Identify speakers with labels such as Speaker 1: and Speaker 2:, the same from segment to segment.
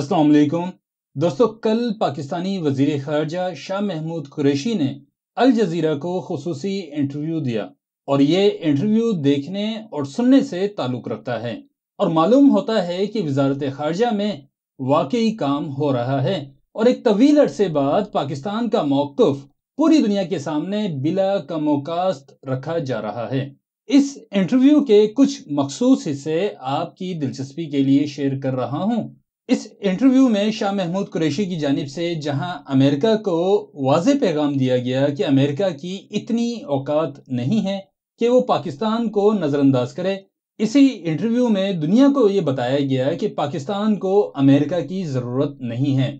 Speaker 1: असलकुम दोस्तों कल पाकिस्तानी वजीर खारजा शाह महमूद कुरैशी ने अल जजीरा को खसूसी इंटरव्यू दिया और ये इंटरव्यू देखने और सुनने से ताल्लुक़ रखता है और मालूम होता है कि वजारत खारजा में वाकई काम हो रहा है और एक तवील अरसे बाद पाकिस्तान का मौकफ पूरी दुनिया के सामने बिला कमोकास्त रखा जा रहा है इस इंटरव्यू के कुछ मखसूस हिस्से आपकी दिलचस्पी के लिए शेयर कर रहा हूँ इस इंटरव्यू में शाह महमूद कुरैशी की जानब से जहां अमेरिका को वाज पैगाम दिया गया कि अमेरिका की इतनी औकात नहीं है कि वो पाकिस्तान को नज़रअंदाज करे इसी इंटरव्यू में दुनिया को ये बताया गया कि पाकिस्तान को अमेरिका की ज़रूरत नहीं है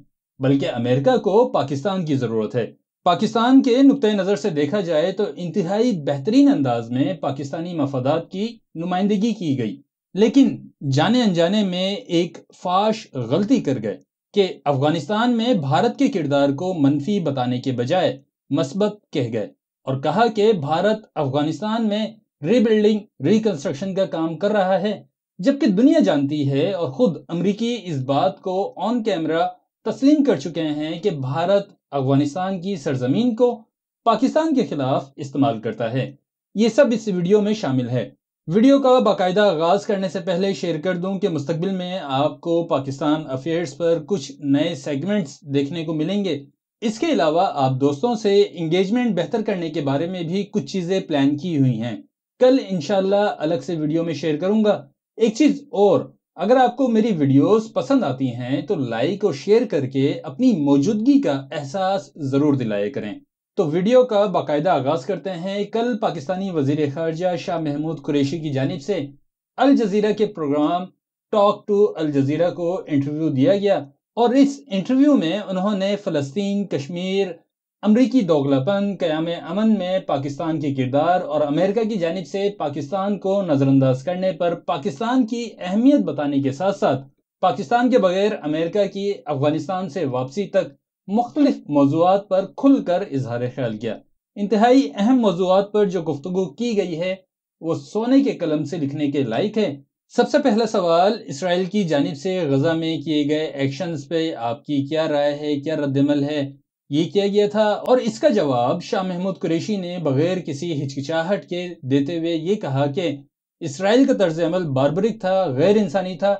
Speaker 1: बल्कि अमेरिका को पाकिस्तान की ज़रूरत है पाकिस्तान के नुक़ नज़र से देखा जाए तो इंतहाई बेहतरीन अंदाज में पाकिस्तानी मफादात की नुमाइंदगी की गई लेकिन जाने अनजाने में एक फाश गलती कर गए कि अफगानिस्तान में भारत के किरदार को मनफी बताने के बजाय मस्बत कह गए और कहा कि भारत अफगानिस्तान में रीबिल्डिंग रिकंस्ट्रक्शन का काम कर रहा है जबकि दुनिया जानती है और खुद अमरीकी इस बात को ऑन कैमरा तस्लीम कर चुके हैं कि भारत अफगानिस्तान की सरजमीन को पाकिस्तान के खिलाफ इस्तेमाल करता है ये सब इस वीडियो में शामिल है वीडियो का बाकायदा आगाज़ करने से पहले शेयर कर दूं कि मुस्तबिल में आपको पाकिस्तान अफेयर्स पर कुछ नए सेगमेंट्स देखने को मिलेंगे इसके अलावा आप दोस्तों से इंगेजमेंट बेहतर करने के बारे में भी कुछ चीज़ें प्लान की हुई हैं कल इनशाला अलग से वीडियो में शेयर करूंगा एक चीज़ और अगर आपको मेरी वीडियोस पसंद आती हैं तो लाइक और शेयर करके अपनी मौजूदगी का एहसास ज़रूर दिलाया करें तो वीडियो का बाकायदा आगाज करते हैं कल पाकिस्तानी वजीर खारजा शाह महमूद कुरेशी की जानब से अल जजीरा के program talk to Al Jazeera को इंटरव्यू दिया गया और इस इंटरव्यू में उन्होंने फ़लस्तीन कश्मीर अमरीकी दोगलापन क़याम अमन में पाकिस्तान के किरदार और अमेरिका की जानब से पाकिस्तान को नज़रअंदाज करने पर पाकिस्तान की अहमियत बताने के साथ साथ पाकिस्तान के बगैर अमेरिका की अफगानिस्तान से वापसी तक मुख्तलिफ मौजूद पर खुलकर इजहार ख्याल किया इंतहाई अहम मौजूद पर जो गुफ्तु की गई है वो सोने के कलम से लिखने के लायक है सबसे पहला सवाल इसराइल की जानब से गजा में किए गए एक्शंस पे आपकी क्या राय है क्या रद्दमल है ये किया गया था और इसका जवाब शाह महमूद कुरेशी ने बगैर किसी हिचकिचाहट के देते हुए ये कहा कि इसराइल का तर्ज अमल बारबरिक था गैर इंसानी था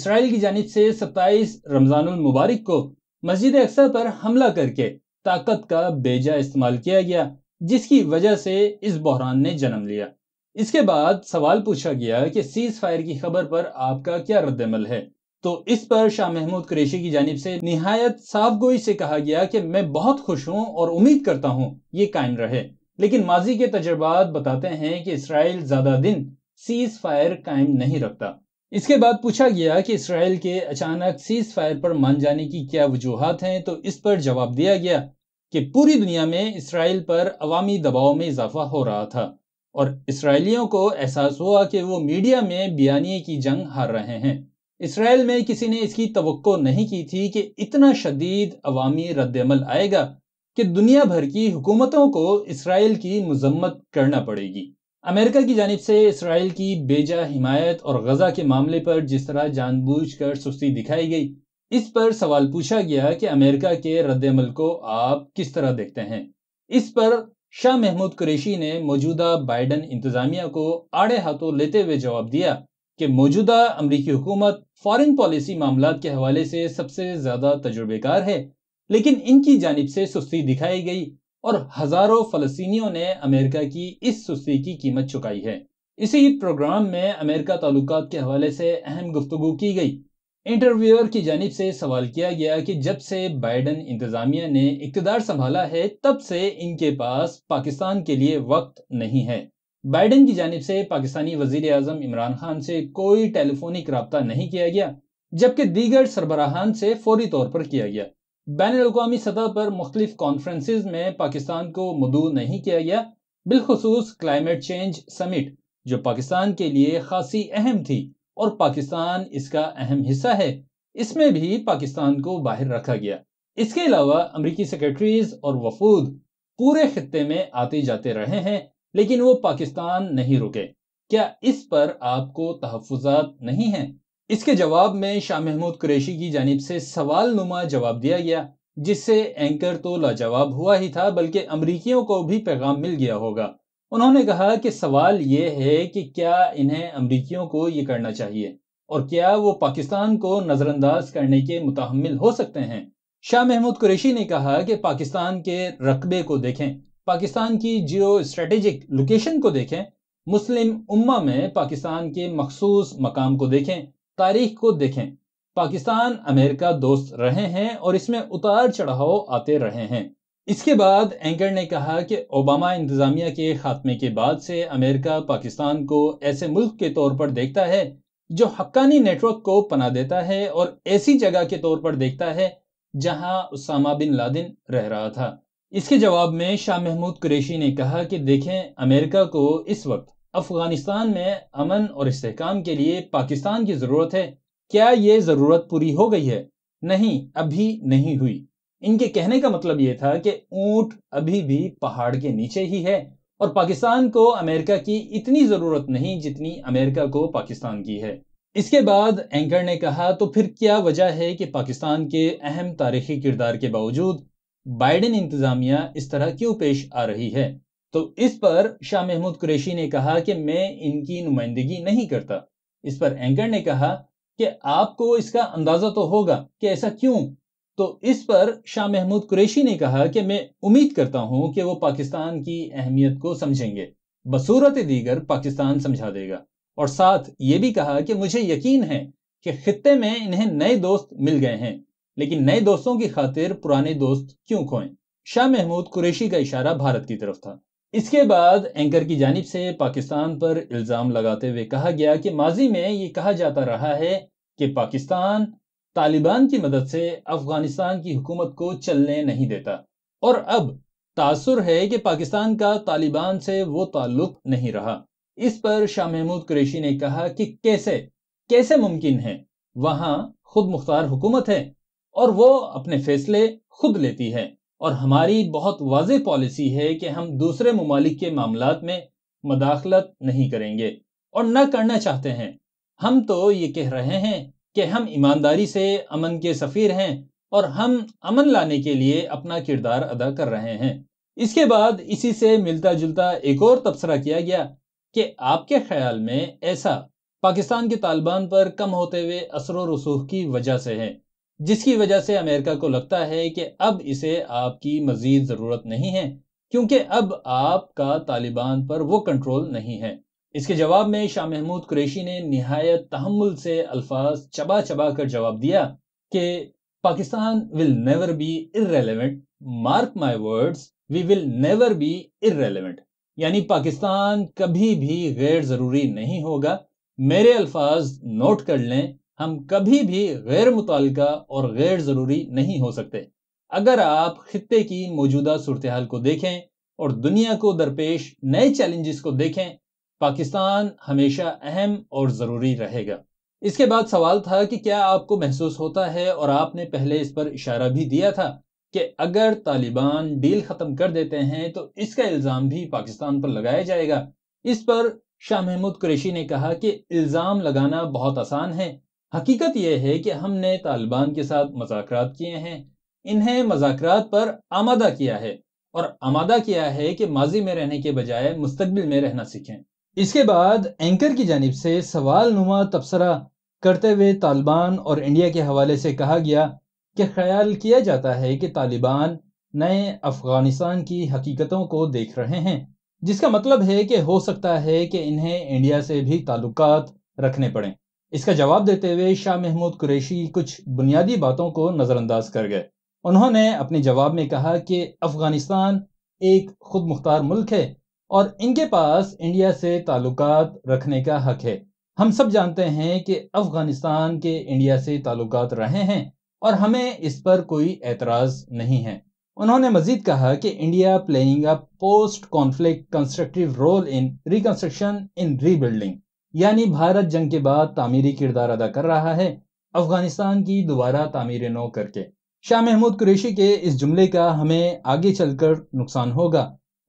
Speaker 1: इसराइल की जानब से सत्ताईस रमज़ान मुबारक को मस्जिद अक्सर पर हमला करके ताकत का बेजा इस्तेमाल किया गया जिसकी वजह से इस बहरान ने जन्म लिया इसके बाद सवाल पूछा गया कि सीज फायर की खबर पर आपका क्या रद्दमल है तो इस पर शाह महमूद कुरेशी की जानब से नहायत साफ गोई से कहा गया कि मैं बहुत खुश हूं और उम्मीद करता हूं ये कायम रहे लेकिन माजी के तजर्बात बताते हैं कि इसराइल ज्यादा दिन सीज फायर कायम नहीं रखता इसके बाद पूछा गया कि इसराइल के अचानक सीज फायर पर मान जाने की क्या वजूहत हैं तो इस पर जवाब दिया गया कि पूरी दुनिया में इसराइल पर अवामी दबाव में इजाफा हो रहा था और इसराइलियों को एहसास हुआ कि वो मीडिया में बयानी की जंग हार रहे हैं इसराइल में किसी ने इसकी तो नहीं की थी कि इतना शदीद अवामी रद्दमल आएगा कि दुनिया भर की हुकूमतों को इसराइल की मजम्मत करना पड़ेगी अमेरिका की जानब से इसराइल की बेजा हिमायत और गजा के मामले पर जिस तरह जानबूझ कर सुस्ती दिखाई गई इस पर सवाल पूछा गया कि अमेरिका के रद्दमल को आप किस तरह देखते हैं इस पर शाह महमूद कुरेशी ने मौजूदा बाइडन इंतजामिया को आड़े हाथों लेते हुए जवाब दिया कि मौजूदा अमरीकी हुकूमत फॉरेन पॉलिसी मामला के हवाले से सबसे ज्यादा तजुर्बेकार है लेकिन इनकी जानब से सुस्ती दिखाई गई और हजारों फलस्तियों ने अमेरिका की इस सुस्ती की कीमत चुकाई है इसी प्रोग्राम में अमेरिका ताल्लुक के हवाले से अहम गुफ्तु की गई इंटरव्यूअर की जानब से सवाल किया गया कि जब से बाइडन इंतजामिया ने इकतदार संभाला है तब से इनके पास पाकिस्तान के लिए वक्त नहीं है बाइडन की जानब से पाकिस्तानी वजीर अजम इमरान खान से कोई टेलीफोनिक रबता नहीं किया गया जबकि दीगर सरबराहान से फौरी तौर पर किया गया बैन अवी सतह पर मुख्तलिफ कॉन्फ्रेंस में पाकिस्तान को मदू नहीं किया गया बिलखसूस क्लाइमेट चेंज समिट जो पाकिस्तान के लिए खासी अहम थी और पाकिस्तान इसका अहम हिस्सा है इसमें भी पाकिस्तान को बाहर रखा गया इसके अलावा अमरीकी सेक्रेटरीज और वफूद पूरे खत्े में आते जाते रहे हैं लेकिन वो पाकिस्तान नहीं रुके क्या इस पर आपको तहफात नहीं हैं इसके जवाब में शाह महमूद कुरैशी की जानब से सवाल नुमा जवाब दिया गया जिससे एंकर तो लाजवाब हुआ ही था बल्कि अमरीकियों को भी पैगाम मिल गया होगा उन्होंने कहा कि सवाल ये है कि क्या इन्हें अमरीकियों को ये करना चाहिए और क्या वो पाकिस्तान को नज़रअंदाज करने के मुतहमल हो सकते हैं शाह महमूद कुरैशी ने कहा कि पाकिस्तान के रकबे को देखें पाकिस्तान की जियो स्ट्रेटेजिक लोकेशन को देखें मुस्लिम उम्मा में पाकिस्तान के मखसूस मकाम को देखें तारीख को देखें पाकिस्तान अमेरिका दोस्त रहे हैं और इसमें उतार चढ़ाव आते रहे हैं इसके बाद एंकर ने कहा कि ओबामा इंतजामिया के खात्मे के बाद से अमेरिका पाकिस्तान को ऐसे मुल्क के तौर पर देखता है जो हक्कानी नेटवर्क को पना देता है और ऐसी जगह के तौर पर देखता है जहां उसामा बिन लादिन रह रहा था इसके जवाब में शाह महमूद कुरेशी ने कहा कि देखें अमेरिका को इस वक्त अफगानिस्तान में अमन और इसकाम के लिए पाकिस्तान की ज़रूरत है क्या ये ज़रूरत पूरी हो गई है नहीं अभी नहीं हुई इनके कहने का मतलब ये था कि ऊंट अभी भी पहाड़ के नीचे ही है और पाकिस्तान को अमेरिका की इतनी ज़रूरत नहीं जितनी अमेरिका को पाकिस्तान की है इसके बाद एंकर ने कहा तो फिर क्या वजह है कि पाकिस्तान के अहम तारीखी किरदार के बावजूद बाइडन इंतज़ामिया इस तरह क्यों पेश आ रही है तो इस पर शाह महमूद कुरैशी ने कहा कि मैं इनकी नुमाइंदगी नहीं करता इस पर एंकर ने कहा कि आपको इसका अंदाजा तो होगा कि ऐसा क्यों तो इस पर शाह महमूद कुरैशी ने कहा कि मैं उम्मीद करता हूं कि वो पाकिस्तान की अहमियत को समझेंगे बसूरत दीगर पाकिस्तान समझा देगा और साथ ये भी कहा कि मुझे यकीन है कि खत्े में इन्हें नए दोस्त मिल गए हैं लेकिन नए दोस्तों की खातिर पुराने दोस्त क्यों खोएं शाह महमूद कुरैशी का इशारा भारत की तरफ था इसके बाद एंकर की जानब से पाकिस्तान पर इल्ज़ाम लगाते हुए कहा गया कि माजी में ये कहा जाता रहा है कि पाकिस्तान तालिबान की मदद से अफगानिस्तान की हुकूमत को चलने नहीं देता और अब तासुर है कि पाकिस्तान का तालिबान से वो ताल्लुक नहीं रहा इस पर शाह महमूद कुरैशी ने कहा कि कैसे कैसे मुमकिन है वहाँ खुद मुख्तार हुकूमत है और वो अपने फैसले खुद लेती है और हमारी बहुत वाज पॉलिसी है कि हम दूसरे ममालिक के मामला में मदाखलत नहीं करेंगे और न करना चाहते हैं हम तो ये कह रहे हैं कि हम ईमानदारी से अमन के सफ़ीर हैं और हम अमन लाने के लिए अपना किरदार अदा कर रहे हैं इसके बाद इसी से मिलता जुलता एक और तबसरा किया गया कि आपके ख्याल में ऐसा पाकिस्तान के तालिबान पर कम होते हुए असर रसूख की वजह से है जिसकी वजह से अमेरिका को लगता है कि अब इसे आपकी मजीद ज़रूरत नहीं है क्योंकि अब आपका तालिबान पर वो कंट्रोल नहीं है इसके जवाब में शाह महमूद कुरैशी ने नहायत तहमुल से अल्फाज चबा चबा कर जवाब दिया कि Pakistan will never be irrelevant mark my words we will never be irrelevant यानी पाकिस्तान कभी भी गैर ज़रूरी नहीं होगा मेरे अल्फाज नोट कर लें हम कभी भी गैर मुतल और गैर ज़रूरी नहीं हो सकते अगर आप खत्े की मौजूदा सूरत हाल को देखें और दुनिया को दरपेश नए चैलेंजेस को देखें पाकिस्तान हमेशा अहम और ज़रूरी रहेगा इसके बाद सवाल था कि क्या आपको महसूस होता है और आपने पहले इस पर इशारा भी दिया था कि अगर तालिबान डील ख़त्म कर देते हैं तो इसका इल्ज़ाम भी पाकिस्तान पर लगाया जाएगा इस पर शाह महमूद कुरेशी ने कहा कि इल्ज़ाम लगाना बहुत आसान है हकीकत यह है कि हमने तालिबान के साथ मजाक किए हैं इन्हें मजाक पर आमादा किया है और आमादा किया है कि माजी में रहने के बजाय मुस्तबिल में रहना सीखें इसके बाद एंकर की जानब से सवाल नुमा तबसरा करते हुए तालिबान और इंडिया के हवाले से कहा गया कि ख्याल किया जाता है कि तालिबान नए अफगानिस्तान की हकीकतों को देख रहे हैं जिसका मतलब है कि हो सकता है कि इन्हें इंडिया से भी ताल्लुक रखने पड़ें इसका जवाब देते हुए शाह महमूद कुरैशी कुछ बुनियादी बातों को नज़रअंदाज कर गए उन्होंने अपने जवाब में कहा कि अफगानिस्तान एक खुद मुख्तार मुल्क है और इनके पास इंडिया से ताल्लुक रखने का हक है हम सब जानते हैं कि अफगानिस्तान के इंडिया से ताल्लुक रहे हैं और हमें इस पर कोई एतराज़ नहीं है उन्होंने मजीद कहा कि India playing a post conflict constructive role in reconstruction in rebuilding यानी भारत जंग के बाद तामीरी किरदार अदा कर रहा है अफगानिस्तान की दोबारा तामीर नौ करके शाह महमूद कुरेशी के इस जुमले का हमें आगे चलकर नुकसान होगा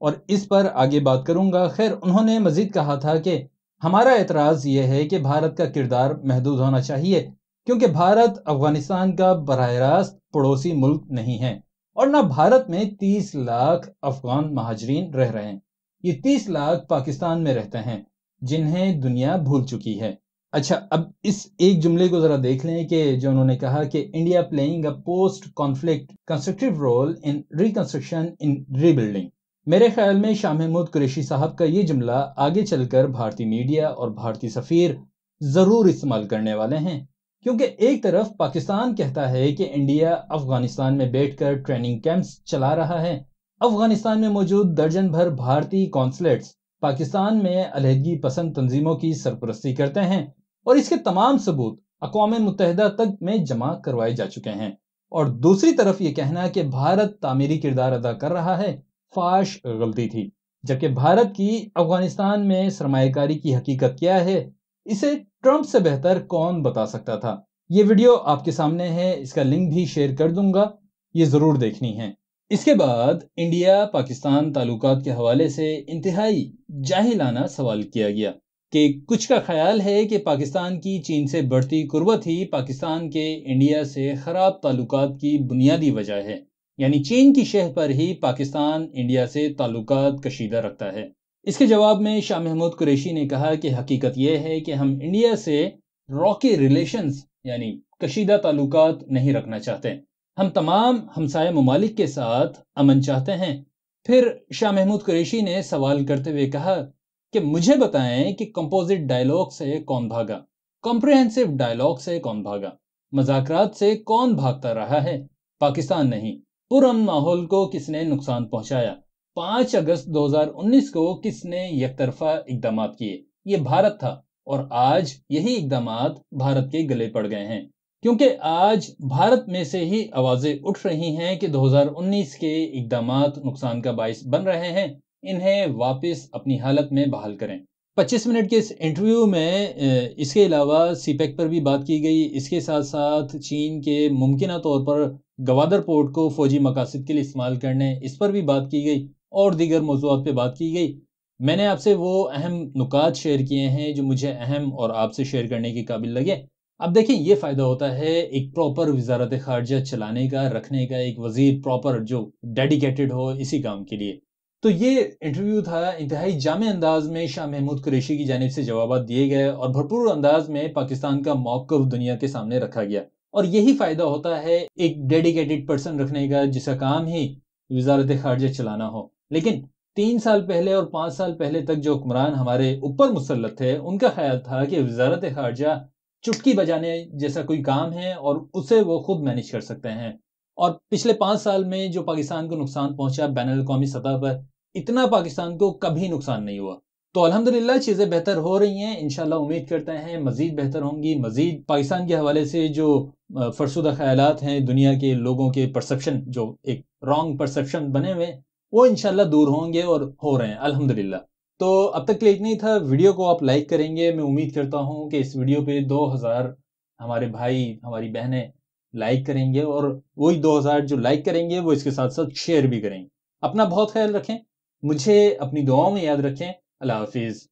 Speaker 1: और इस पर आगे बात करूंगा खैर उन्होंने मजीद कहा था कि हमारा एतराज़ यह है कि भारत का किरदार महदूद होना चाहिए क्योंकि भारत अफगानिस्तान का बरह रास्त पड़ोसी मुल्क नहीं है और न भारत में तीस लाख अफगान महाजरीन रह रहे हैं ये तीस लाख पाकिस्तान में रहते हैं जिन्हें दुनिया भूल चुकी है अच्छा अब इस एक जुमले को जरा देख लें कि जो उन्होंने कहा कि India playing a post conflict constructive role in reconstruction in rebuilding मेरे ख्याल में शाह महमूद कुरेशी साहब का ये जुमला आगे चलकर भारतीय मीडिया और भारतीय सफ़ीर ज़रूर इस्तेमाल करने वाले हैं क्योंकि एक तरफ पाकिस्तान कहता है कि इंडिया अफगानिस्तान में बैठकर ट्रेनिंग कैंप्स चला रहा है अफगानिस्तान में मौजूद दर्जन भर भारतीय कॉन्सुलेट्स पाकिस्तान में अलहदगी पसंद तंजीमों की सरपरस्ती करते हैं और इसके तमाम सबूत अकवा मुतहदा तक में जमा करवाए जा चुके हैं और दूसरी तरफ ये कहना कि भारत तामीरी किरदार अदा कर रहा है फाश गलती थी जबकि भारत की अफगानिस्तान में सरमाकारी की हकीकत क्या है इसे ट्रंप से बेहतर कौन बता सकता था ये वीडियो आपके सामने है इसका लिंक भी शेयर कर दूंगा ये ज़रूर देखनी है इसके बाद इंडिया पाकिस्तान ताल्लुकात के हवाले से इंतहाई जाहिलाना सवाल किया गया कि कुछ का ख्याल है कि पाकिस्तान की चीन से बढ़ती कुर्बत ही पाकिस्तान के इंडिया से ख़राब ताल्लुकात की बुनियादी वजह है यानी चीन की शह पर ही पाकिस्तान इंडिया से ताल्लुकात कशीदा रखता है इसके जवाब में शाह महमूद कुरैशी ने कहा कि हकीकत यह है कि हम इंडिया से रॉकी रिलेशंस यानी कशीदा ताल्लुकात नहीं रखना चाहते हम तमाम हमसाय ममालिक के साथ अमन चाहते हैं फिर शाह महमूद कुरैशी ने सवाल करते हुए कहा कि मुझे बताएं कि कंपोजिट डायलॉग से कौन भागा कॉम्प्रिहेंसिव डायलॉग से कौन भागा मजाक से कौन भागता रहा है पाकिस्तान नहीं पुरम माहौल को किसने नुकसान पहुंचाया 5 अगस्त 2019 को किसने तरफा इकदाम किए ये भारत था और आज यही इकदाम भारत के गले पड़ गए हैं क्योंकि आज भारत में से ही आवाज़ें उठ रही हैं कि 2019 के इकदाम नुकसान का बायस बन रहे हैं इन्हें वापस अपनी हालत में बहाल करें 25 मिनट के इस इंटरव्यू में इसके अलावा सीपेक पर भी बात की गई इसके साथ साथ चीन के मुमकिन तौर पर गवादर पोर्ट को फौजी मकासद के लिए इस्तेमाल करने इस पर भी बात की गई और दीगर मौजूद पर बात की गई मैंने आपसे वो अहम नुकात शेयर किए हैं जो मुझे अहम और आपसे शेयर करने के काबिल लगे अब देखिए ये फ़ायदा होता है एक प्रॉपर वजारत खारजा चलाने का रखने का एक वजीर प्रॉपर जो डेडिकेटेड हो इसी काम के लिए तो ये इंटरव्यू था इंतहाई जाम अंदाज में शाह महमूद कुरेशी की जानब से जवाब दिए गए और भरपूर अंदाज में पाकिस्तान का मौकफ दुनिया के सामने रखा गया और यही फ़ायदा होता है एक डेडिकेटेड पर्सन रखने का जिसका काम ही वजारत खारजा चलाना हो लेकिन तीन साल पहले और पांच साल पहले तक जो हुक्मरान हमारे ऊपर मुसलत थे उनका ख्याल था कि वजारत खारजा चुटकी बजाने जैसा कोई काम है और उसे वो खुद मैनेज कर सकते हैं और पिछले पाँच साल में जो पाकिस्तान को नुकसान पहुंचा बैन अवी सतह पर इतना पाकिस्तान को कभी नुकसान नहीं हुआ तो अलहमदिल्ला चीज़ें बेहतर हो रही हैं इनशाला उम्मीद करते हैं मज़ीद बेहतर होंगी मज़ीद पाकिस्तान के हवाले से जो फरसुदा ख्याल हैं दुनिया के लोगों के परसेप्शन जो एक रॉन्ग परसेप्शन बने हुए वो इनशाला दूर होंगे और हो रहे हैं अलहमदिल्ला तो अब तक के लिए इतना ही था वीडियो को आप लाइक करेंगे मैं उम्मीद करता हूँ कि इस वीडियो पे 2000 हमारे भाई हमारी बहनें लाइक करेंगे और वही 2000 जो लाइक करेंगे वो इसके साथ साथ शेयर भी करेंगे अपना बहुत ख्याल रखें मुझे अपनी दुआओं में याद रखें अल्लाह हाफिज़